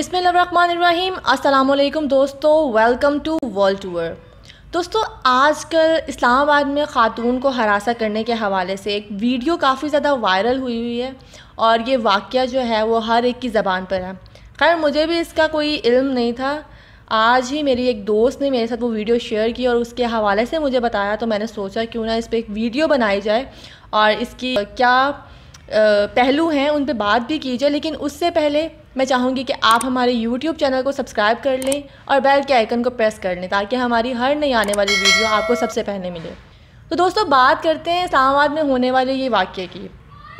अस्सलाम वालेकुम दोस्तों वेलकम टू वर्ल्ड टूर दोस्तों आजकल इस्लामाबाद में ख़ातून को हरासा करने के हवाले से एक वीडियो काफ़ी ज़्यादा वायरल हुई हुई है और ये वाक़ जो है वो हर एक की ज़बान पर है खैर मुझे भी इसका कोई इल्म नहीं था आज ही मेरी एक दोस्त ने मेरे साथ वो वीडियो शेयर की और उसके हवाले से मुझे बताया तो मैंने सोचा क्यों ना इस पर एक वीडियो बनाई जाए और इसकी क्या पहलू हैं उन पर बात भी की जाए लेकिन उससे पहले मैं चाहूँगी कि आप हमारे YouTube चैनल को सब्सक्राइब कर लें और बेल के आइकन को प्रेस कर लें ताकि हमारी हर नई आने वाली वीडियो आपको सबसे पहले मिले तो दोस्तों बात करते हैं इस्लामाबाद में होने वाले ये वाक्य की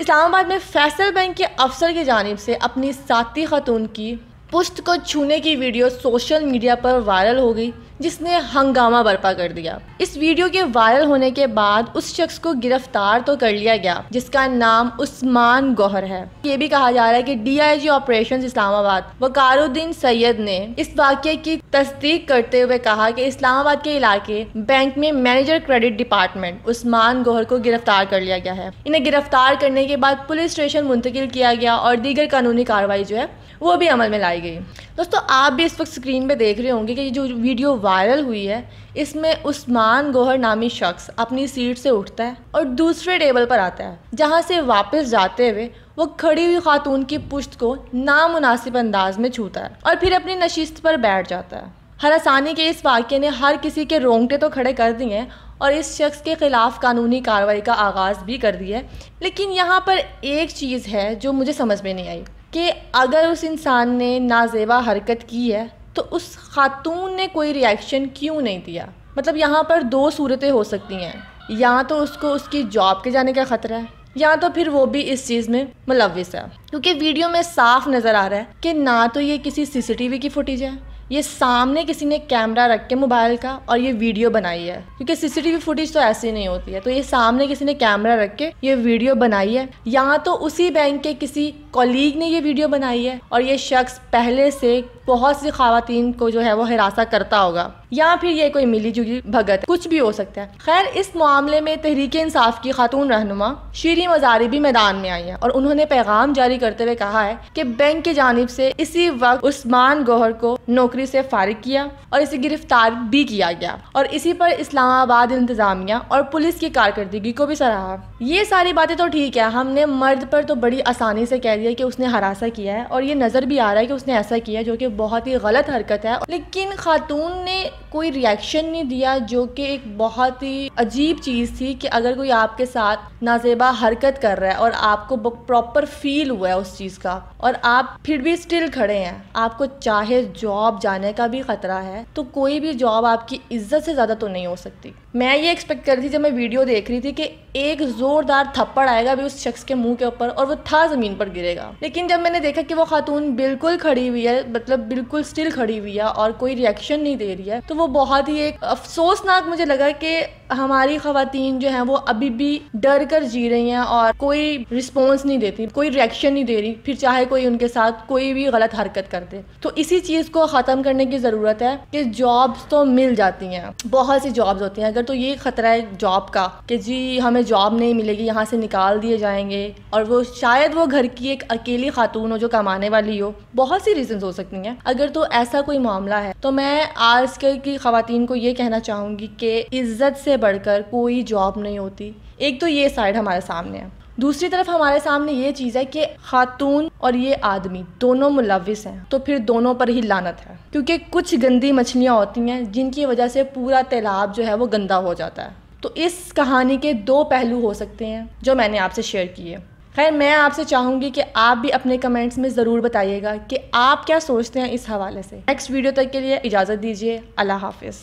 इस्लामाबाद में फैसल बैंक के अफसर की जानब से अपनी साथी खतून की पुश्त को छूने की वीडियो सोशल मीडिया पर वायरल हो गई जिसने हंगामा बर्पा कर दिया इस वीडियो के वायरल होने के बाद उस शख्स को गिरफ्तार तो कर लिया गया जिसका नाम उस्मान गौहर है ये भी कहा जा रहा है कि डीआईजी ऑपरेशन इस्लामाबाद वकारुद्दीन सैयद ने इस वाक्य की तस्दीक करते हुए कहा कि इस्लामाबाद के इलाके बैंक में manager credit department Usman Gohar को गिरफ्तार कर लिया गया है इन्हें गिरफ्तार करने के बाद पुलिस स्टेशन मुंतकिल किया गया और दीगर कानूनी कार्रवाई जो है वो भी अमल में लाई गई दोस्तों आप भी इस वक्त स्क्रीन पे देख रहे होंगे कि जो वीडियो वायरल हुई है इसमें उस्मान गोहर नामी शख्स अपनी सीट से उठता है और दूसरे टेबल पर आता है जहाँ से वापस जाते हुए वो खड़ी हुई खातून की पुश्त को नामुनासिब अंदाज में छूता है और फिर अपनी नशिस्त पर बैठ जाता है हर आसानी के इस वाक्य ने हर किसी के रोंगटे तो खड़े कर दिए हैं और इस शख्स के ख़िलाफ़ कानूनी कार्रवाई का आगाज़ भी कर दिया है लेकिन यहाँ पर एक चीज़ है जो मुझे समझ में नहीं आई कि अगर उस इंसान ने नाजेबा हरकत की है तो उस खातून ने कोई रिएक्शन क्यों नहीं दिया मतलब यहाँ पर दो सूरतें हो सकती हैं या तो उसको उसकी जॉब के जाने का ख़तरा है या तो फिर वो भी इस चीज़ में मुलविस है क्योंकि वीडियो में साफ नज़र आ रहा है कि ना तो ये किसी सीसीटीवी की फुटेज है ये सामने किसी ने कैमरा रख के मोबाइल का और ये वीडियो बनाई है क्योंकि सीसीटीवी फुटेज तो ऐसी नहीं होती है तो ये सामने किसी ने कैमरा रख के ये वीडियो बनाई है या तो उसी बैंक के किसी कॉलीग ने ये वीडियो बनाई है और ये शख्स पहले से बहुत सी खातन को जो है वो हिरासा करता होगा या फिर ये कोई मिली जुली भगत कुछ भी हो सकता है खैर इस मामले में तहरीक इंसाफ की खातून रहनुमा शीरी मजारी भी मैदान में आई है और उन्होंने पैगाम जारी करते हुए कहा है कि बैंक की जानब से इसी वक्त उस्मान गोहर को नौकरी में से फारिग किया और इसे गिरफ्तार भी किया गया और इसी पर इस्लामाबाद इंतजामिया और पुलिस की कारकर्दगी को भी सराहा ये सारी बातें तो ठीक है हमने मर्द पर तो बड़ी आसानी से कह दिया कि उसने हरासा किया है और ये नज़र भी आ रहा है कि उसने ऐसा किया जो कि बहुत ही गलत हरकत है लेकिन खातून ने कोई रिएक्शन नहीं दिया जो कि एक बहुत ही अजीब चीज़ थी कि अगर कोई आपके साथ नाजेबा हरकत कर रहा है और आपको प्रॉपर फील हुआ है उस चीज़ का और आप फिर भी स्टिल खड़े हैं आपको चाहे जॉब जाने का भी ख़तरा है तो कोई भी जॉब आपकी इज्जत से ज़्यादा तो नहीं हो सकती मैं ये एक्सपेक्ट कर रही थी जब मैं वीडियो देख रही थी कि एक ज़ोरदार थप्पड़ आएगा भी उस शख्स के मुंह के ऊपर और वो था ज़मीन पर गिरेगा लेकिन जब मैंने देखा कि वो खातून बिल्कुल खड़ी हुई है मतलब बिल्कुल स्टिल खड़ी हुई है और कोई रिएक्शन नहीं दे रही है तो वो बहुत ही एक अफसोसनाक मुझे लगा कि हमारी खातन जो हैं वो अभी भी डर कर जी रही हैं और कोई रिस्पॉन्स नहीं देती कोई रिएक्शन नहीं दे रही फिर चाहे कोई उनके साथ कोई भी गलत हरकत कर दे तो इसी चीज़ को ख़त्म करने की ज़रूरत है कि जॉब्स तो मिल जाती हैं बहुत सी जॉब्स होती हैं अगर तो ये ख़तरा है जॉब का कि जी हमें जॉब नहीं मिलेगी यहाँ से निकाल दिए जाएंगे और वो शायद वो घर की एक अकेली खातून हो जो कमाने वाली हो बहुत सी रीजन हो सकती हैं अगर तो ऐसा कोई मामला है तो मैं आज कल की खातन को ये कहना चाहूँगी कि इज़्ज़त से बढ़कर कोई जॉब नहीं होती एक तो ये साइड हमारे सामने है दूसरी तरफ हमारे सामने ये चीज़ है कि खातून और ये आदमी दोनों मुलविस हैं तो फिर दोनों पर ही लानत है क्योंकि कुछ गंदी मछलियाँ होती हैं जिनकी वजह से पूरा तालाब जो है वो गंदा हो जाता है तो इस कहानी के दो पहलू हो सकते हैं जो मैंने आपसे शेयर किए खैर मैं आपसे चाहूँगी कि आप भी अपने कमेंट्स में ज़रूर बताइएगा कि आप क्या सोचते हैं इस हवाले से नेक्स्ट वीडियो तक के लिए इजाज़त दीजिए अल्लाह हाफिज़